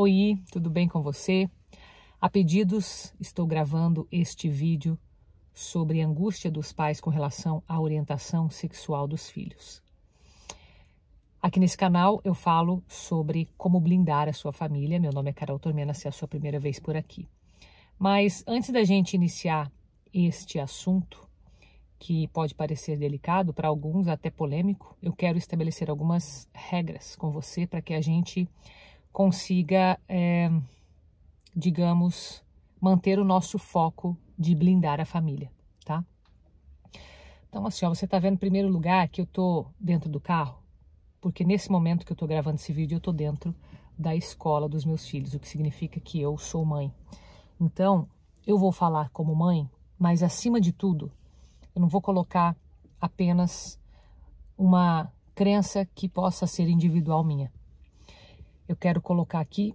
Oi, tudo bem com você? A pedidos, estou gravando este vídeo sobre a angústia dos pais com relação à orientação sexual dos filhos. Aqui nesse canal eu falo sobre como blindar a sua família. Meu nome é Carol Tormena, se é a sua primeira vez por aqui. Mas antes da gente iniciar este assunto, que pode parecer delicado, para alguns até polêmico, eu quero estabelecer algumas regras com você para que a gente consiga, é, digamos, manter o nosso foco de blindar a família, tá? Então, assim, ó, você tá vendo em primeiro lugar que eu tô dentro do carro, porque nesse momento que eu tô gravando esse vídeo, eu tô dentro da escola dos meus filhos, o que significa que eu sou mãe. Então, eu vou falar como mãe, mas acima de tudo, eu não vou colocar apenas uma crença que possa ser individual minha eu quero colocar aqui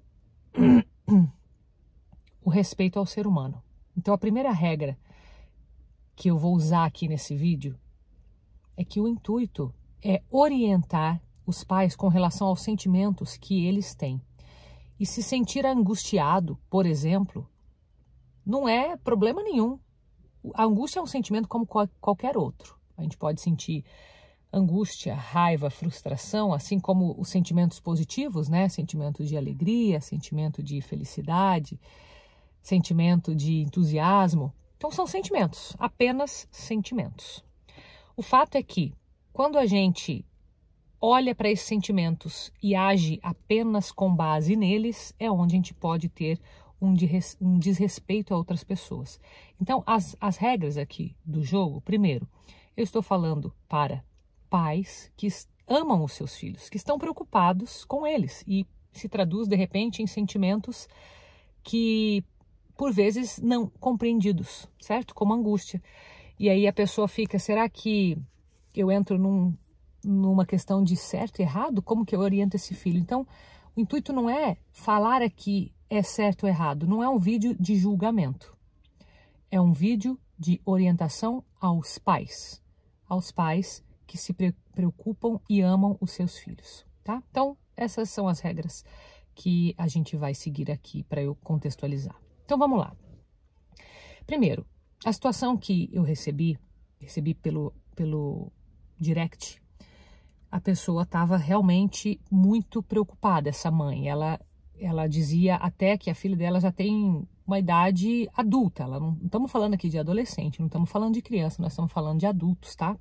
o respeito ao ser humano. Então, a primeira regra que eu vou usar aqui nesse vídeo é que o intuito é orientar os pais com relação aos sentimentos que eles têm. E se sentir angustiado, por exemplo, não é problema nenhum. A angústia é um sentimento como qualquer outro. A gente pode sentir angústia, raiva, frustração, assim como os sentimentos positivos, né? Sentimentos de alegria, sentimento de felicidade, sentimento de entusiasmo. Então são sentimentos, apenas sentimentos. O fato é que quando a gente olha para esses sentimentos e age apenas com base neles, é onde a gente pode ter um, desrespeito a outras pessoas. Então, as, as regras aqui do jogo, primeiro, eu estou falando para pais que amam os seus filhos, que estão preocupados com eles e se traduz de repente em sentimentos que por vezes não compreendidos, certo? Como angústia. E aí a pessoa fica, será que eu entro num, numa questão de certo e errado? Como que eu oriento esse filho? Então, o intuito não é falar aqui é certo ou errado, não é um vídeo de julgamento. É um vídeo de orientação aos pais, aos pais que se preocupam e amam os seus filhos, tá? Então, essas são as regras que a gente vai seguir aqui para eu contextualizar. Então, vamos lá. Primeiro, a situação que eu recebi, recebi pelo, pelo direct, a pessoa estava realmente muito preocupada, essa mãe. Ela, ela dizia até que a filha dela já tem uma idade adulta. Ela não estamos falando aqui de adolescente, não estamos falando de criança, nós estamos falando de adultos, tá?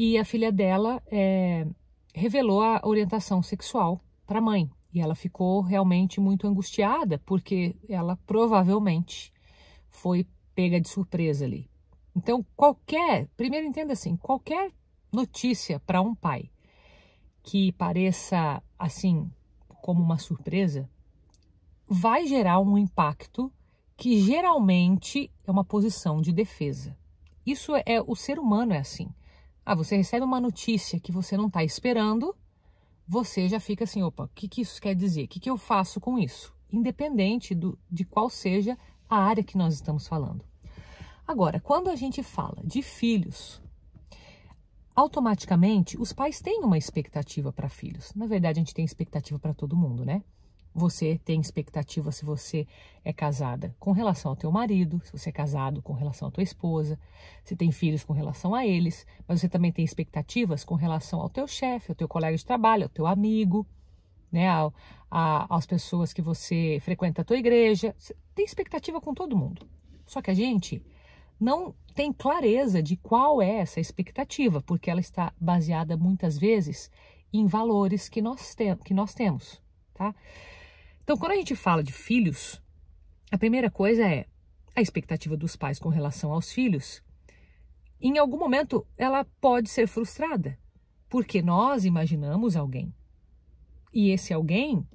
e a filha dela é, revelou a orientação sexual para a mãe. E ela ficou realmente muito angustiada, porque ela provavelmente foi pega de surpresa ali. Então, qualquer, primeiro entenda assim, qualquer notícia para um pai que pareça assim como uma surpresa, vai gerar um impacto que geralmente é uma posição de defesa. Isso é o ser humano é assim. Ah, você recebe uma notícia que você não está esperando, você já fica assim, opa, o que, que isso quer dizer? O que, que eu faço com isso? Independente do, de qual seja a área que nós estamos falando. Agora, quando a gente fala de filhos, automaticamente os pais têm uma expectativa para filhos. Na verdade, a gente tem expectativa para todo mundo, né? você tem expectativa se você é casada com relação ao teu marido, se você é casado com relação à tua esposa, se tem filhos com relação a eles, mas você também tem expectativas com relação ao teu chefe, ao teu colega de trabalho, ao teu amigo, né, ao, a, às pessoas que você frequenta a tua igreja, você tem expectativa com todo mundo. Só que a gente não tem clareza de qual é essa expectativa, porque ela está baseada muitas vezes em valores que nós, te que nós temos, tá? Então, quando a gente fala de filhos, a primeira coisa é a expectativa dos pais com relação aos filhos. Em algum momento, ela pode ser frustrada, porque nós imaginamos alguém. E esse alguém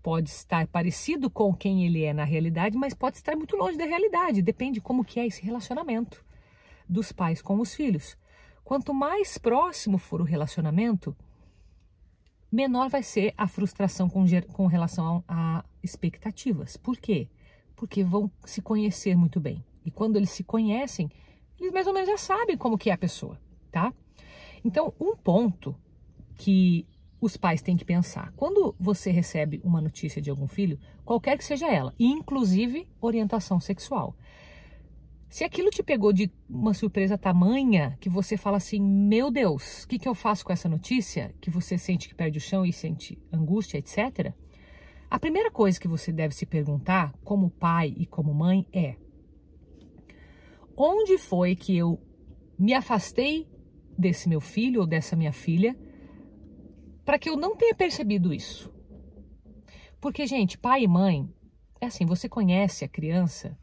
pode estar parecido com quem ele é na realidade, mas pode estar muito longe da realidade. Depende como que é esse relacionamento dos pais com os filhos. Quanto mais próximo for o relacionamento, menor vai ser a frustração com, com relação a expectativas. Por quê? Porque vão se conhecer muito bem. E quando eles se conhecem, eles mais ou menos já sabem como que é a pessoa, tá? Então, um ponto que os pais têm que pensar. Quando você recebe uma notícia de algum filho, qualquer que seja ela, inclusive orientação sexual, se aquilo te pegou de uma surpresa tamanha que você fala assim, meu Deus, o que, que eu faço com essa notícia? Que você sente que perde o chão e sente angústia, etc. A primeira coisa que você deve se perguntar, como pai e como mãe, é: onde foi que eu me afastei desse meu filho ou dessa minha filha para que eu não tenha percebido isso? Porque, gente, pai e mãe, é assim, você conhece a criança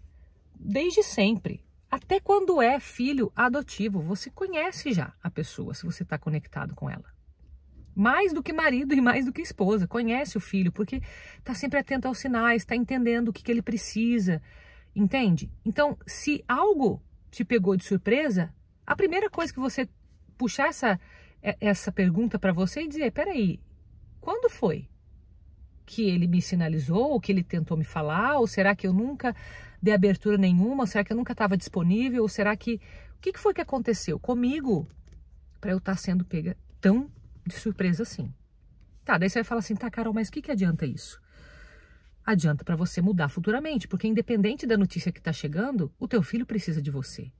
desde sempre. Até quando é filho adotivo, você conhece já a pessoa se você está conectado com ela. Mais do que marido e mais do que esposa, conhece o filho, porque está sempre atento aos sinais, está entendendo o que, que ele precisa, entende? Então, se algo te pegou de surpresa, a primeira coisa que você puxar essa, é, essa pergunta para você e dizer: peraí, quando foi que ele me sinalizou, ou que ele tentou me falar, ou será que eu nunca dei abertura nenhuma? Será que eu nunca estava disponível? Ou será que. O que, que foi que aconteceu comigo para eu estar tá sendo pega tão de surpresa assim? Tá, daí você vai falar assim, tá, Carol, mas o que, que adianta isso? Adianta para você mudar futuramente, porque independente da notícia que está chegando, o teu filho precisa de você.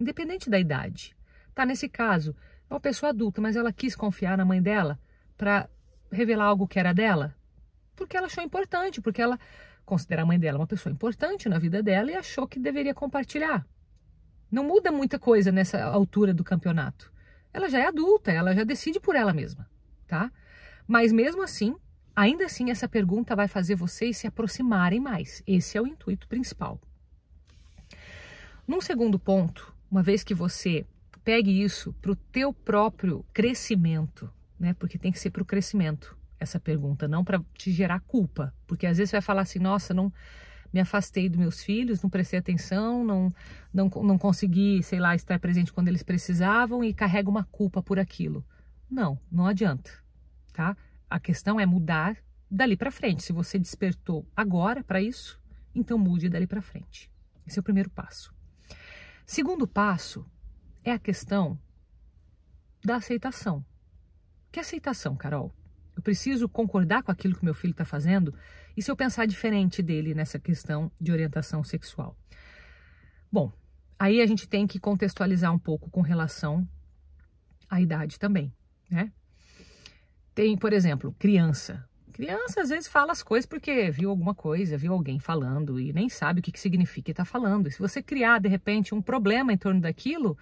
Independente da idade. Tá, nesse caso, é uma pessoa adulta, mas ela quis confiar na mãe dela para revelar algo que era dela, porque ela achou importante, porque ela considera a mãe dela uma pessoa importante na vida dela e achou que deveria compartilhar. Não muda muita coisa nessa altura do campeonato. Ela já é adulta, ela já decide por ela mesma, tá? Mas mesmo assim, ainda assim essa pergunta vai fazer vocês se aproximarem mais. Esse é o intuito principal. Num segundo ponto, uma vez que você pegue isso para o teu próprio crescimento, né? Porque tem que ser para o crescimento essa pergunta, não para te gerar culpa, porque às vezes você vai falar assim, nossa, não me afastei dos meus filhos, não prestei atenção, não, não, não consegui, sei lá, estar presente quando eles precisavam e carrega uma culpa por aquilo. Não, não adianta, tá? A questão é mudar dali para frente. Se você despertou agora para isso, então mude dali para frente. Esse é o primeiro passo. Segundo passo é a questão da aceitação. Que aceitação, Carol? Eu preciso concordar com aquilo que meu filho está fazendo? E se eu pensar diferente dele nessa questão de orientação sexual? Bom, aí a gente tem que contextualizar um pouco com relação à idade também, né? Tem, por exemplo, criança. Criança às vezes fala as coisas porque viu alguma coisa, viu alguém falando e nem sabe o que, que significa e está falando. E se você criar, de repente, um problema em torno daquilo,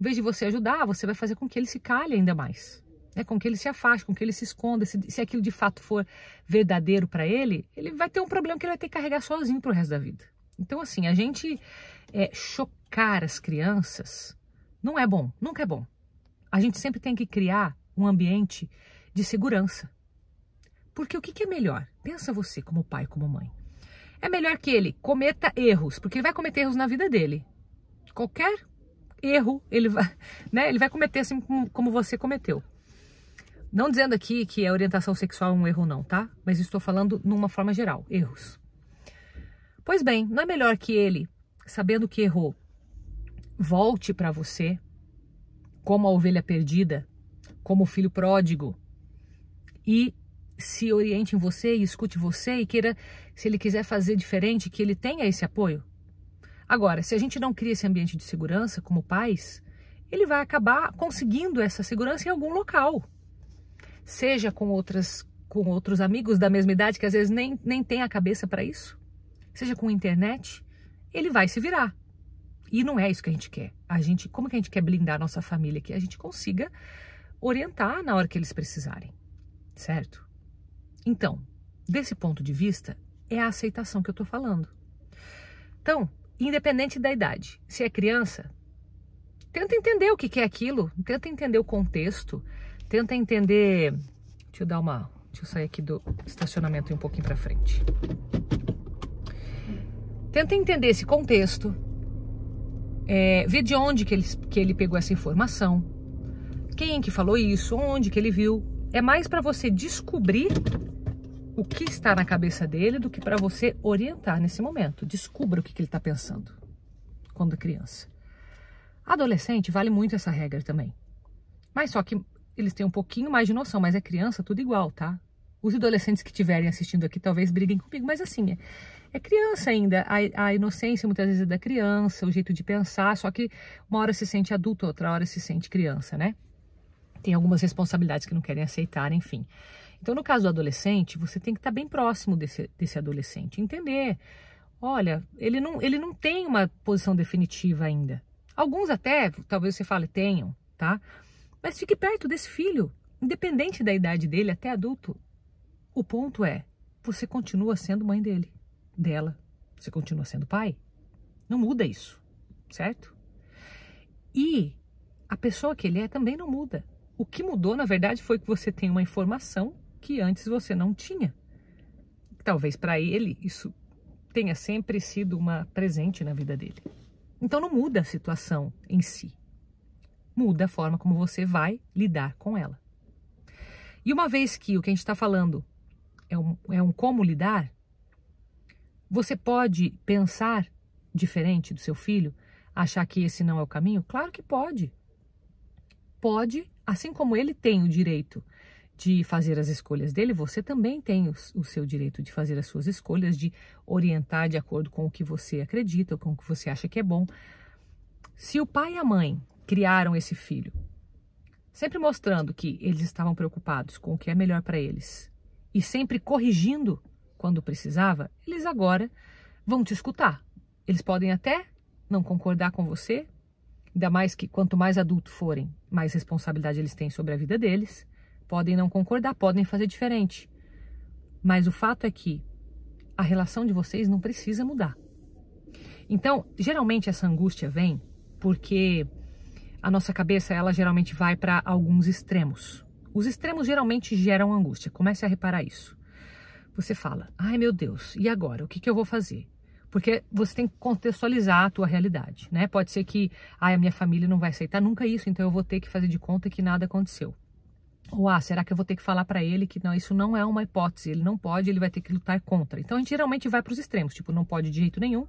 em vez de você ajudar, você vai fazer com que ele se calhe ainda mais né, com que ele se afaste, com que ele se esconda, se, se aquilo de fato for verdadeiro para ele, ele vai ter um problema que ele vai ter que carregar sozinho para o resto da vida. Então, assim, a gente é, chocar as crianças não é bom, nunca é bom. A gente sempre tem que criar um ambiente de segurança. Porque o que, que é melhor? Pensa você, como pai, como mãe. É melhor que ele cometa erros, porque ele vai cometer erros na vida dele. Qualquer erro, ele vai, né, ele vai cometer assim como, como você cometeu. Não dizendo aqui que a orientação sexual é um erro, não, tá? Mas estou falando numa forma geral, erros. Pois bem, não é melhor que ele, sabendo que errou, volte para você, como a ovelha perdida, como o filho pródigo, e se oriente em você e escute você e queira, se ele quiser fazer diferente, que ele tenha esse apoio? Agora, se a gente não cria esse ambiente de segurança como pais, ele vai acabar conseguindo essa segurança em algum local seja com outras com outros amigos da mesma idade que às vezes nem, nem tem a cabeça para isso, seja com internet, ele vai se virar. E não é isso que a gente quer. A gente, como que a gente quer blindar a nossa família que a gente consiga orientar na hora que eles precisarem, certo? Então, desse ponto de vista, é a aceitação que eu tô falando. Então, independente da idade, se é criança, tenta entender o que é aquilo, tenta entender o contexto, Tenta entender... Deixa eu dar uma... Deixa eu sair aqui do estacionamento um pouquinho para frente. Tenta entender esse contexto. É, ver de onde que ele, que ele pegou essa informação. Quem que falou isso, onde que ele viu. É mais para você descobrir o que está na cabeça dele do que para você orientar nesse momento. Descubra o que, que ele está pensando quando criança. Adolescente vale muito essa regra também. Mas só que eles têm um pouquinho mais de noção, mas é criança, tudo igual, tá? Os adolescentes que estiverem assistindo aqui talvez briguem comigo, mas assim, é, é criança ainda. A, a, inocência muitas vezes é da criança, o jeito de pensar, só que uma hora se sente adulto, outra hora se sente criança, né? Tem algumas responsabilidades que não querem aceitar, enfim. Então, no caso do adolescente, você tem que estar bem próximo desse, desse adolescente, entender. Olha, ele não, ele não tem uma posição definitiva ainda. Alguns até, talvez você fale, tenham, tá? Mas fique perto desse filho, independente da idade dele até adulto. O ponto é, você continua sendo mãe dele, dela. Você continua sendo pai. Não muda isso, certo? E a pessoa que ele é também não muda. O que mudou, na verdade, foi que você tem uma informação que antes você não tinha. Talvez para ele isso tenha sempre sido uma presente na vida dele. Então não muda a situação em si muda a forma como você vai lidar com ela. E uma vez que o que a gente está falando é um, é um como lidar, você pode pensar diferente do seu filho, achar que esse não é o caminho? Claro que pode. Pode, assim como ele tem o direito de fazer as escolhas dele, você também tem o, o, seu direito de fazer as suas escolhas, de orientar de acordo com o que você acredita, com o que você acha que é bom. Se o pai e a mãe criaram esse filho. Sempre mostrando que eles estavam preocupados com o que é melhor para eles e sempre corrigindo quando precisava, eles agora vão te escutar. Eles podem até não concordar com você, ainda mais que quanto mais adulto forem, mais responsabilidade eles têm sobre a vida deles. Podem não concordar, podem fazer diferente. Mas o fato é que a relação de vocês não precisa mudar. Então, geralmente essa angústia vem porque a nossa cabeça ela geralmente vai para alguns extremos. Os extremos geralmente geram angústia. Comece a reparar isso. Você fala: "Ai, meu Deus, e agora? O que, que eu vou fazer?" Porque você tem que contextualizar a tua realidade, né? Pode ser que, ai, a minha família não vai aceitar nunca isso, então eu vou ter que fazer de conta que nada aconteceu. Ou, ah, será que eu vou ter que falar para ele que não, isso não é uma hipótese, ele não pode, ele vai ter que lutar contra. Então a gente geralmente vai para os extremos, tipo, não pode de jeito nenhum,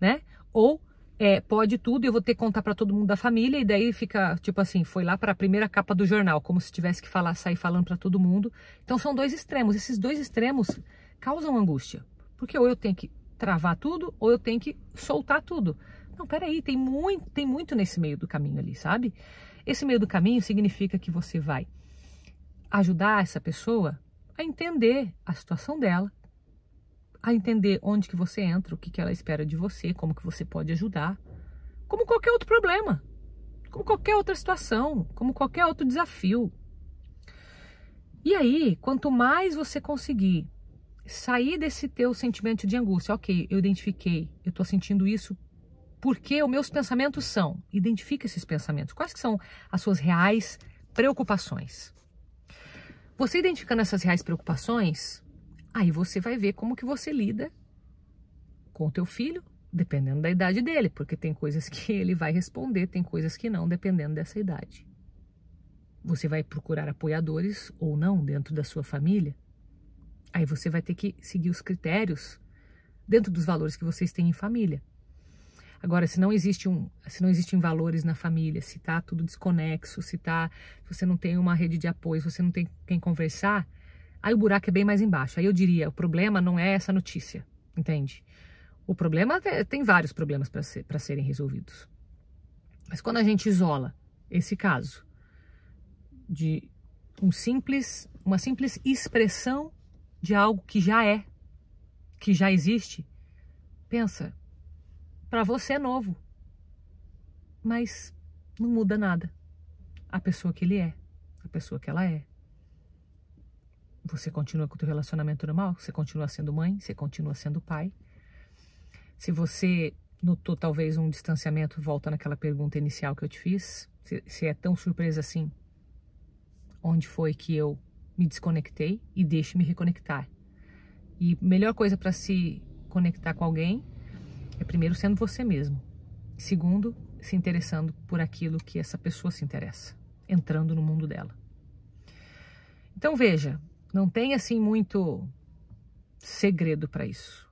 né? Ou é, pode tudo, eu vou ter que contar para todo mundo da família, e daí fica, tipo assim, foi lá para a primeira capa do jornal, como se tivesse que falar, sair falando para todo mundo. Então são dois extremos, esses dois extremos causam angústia, porque ou eu tenho que travar tudo, ou eu tenho que soltar tudo. Não, peraí, tem muito, tem muito nesse meio do caminho ali, sabe? Esse meio do caminho significa que você vai ajudar essa pessoa a entender a situação dela, a entender onde que você entra, o que, que ela espera de você, como que você pode ajudar, como qualquer outro problema, como qualquer outra situação, como qualquer outro desafio. E aí, quanto mais você conseguir sair desse teu sentimento de angústia, ok, eu identifiquei, eu estou sentindo isso porque os meus pensamentos são. Identifica esses pensamentos. Quais que são as suas reais preocupações? Você identificando essas reais preocupações, Aí você vai ver como que você lida com o teu filho, dependendo da idade dele, porque tem coisas que ele vai responder, tem coisas que não, dependendo dessa idade. Você vai procurar apoiadores ou não dentro da sua família. Aí você vai ter que seguir os critérios dentro dos valores que vocês têm em família. Agora, se não existe um, se não existem valores na família, se tá tudo desconexo, se tá, se você não tem uma rede de apoio, se você não tem quem conversar, Aí o buraco é bem mais embaixo. Aí eu diria, o problema não é essa notícia, entende? O problema tem vários problemas para ser, serem resolvidos. Mas quando a gente isola esse caso de um simples, uma simples expressão de algo que já é, que já existe, pensa, para você é novo, mas não muda nada. A pessoa que ele é, a pessoa que ela é, Tipo, você continua com o teu relacionamento normal, você continua sendo mãe, você continua sendo pai. Se você notou talvez um distanciamento, volta naquela pergunta inicial que eu te fiz, se, se é tão surpresa assim, onde foi que eu me desconectei e deixe-me reconectar. E melhor coisa para se conectar com alguém é primeiro sendo você mesmo. Segundo, se interessando por aquilo que essa pessoa se interessa, entrando no mundo dela. Então veja, não tem assim muito segredo para isso.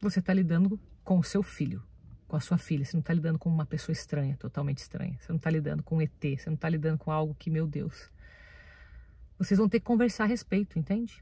Você está lidando com o seu filho, com a sua filha. Você não está lidando com uma pessoa estranha, totalmente estranha. Você não está lidando com um ET. Você não está lidando com algo que, meu Deus. Vocês vão ter que conversar a respeito, entende?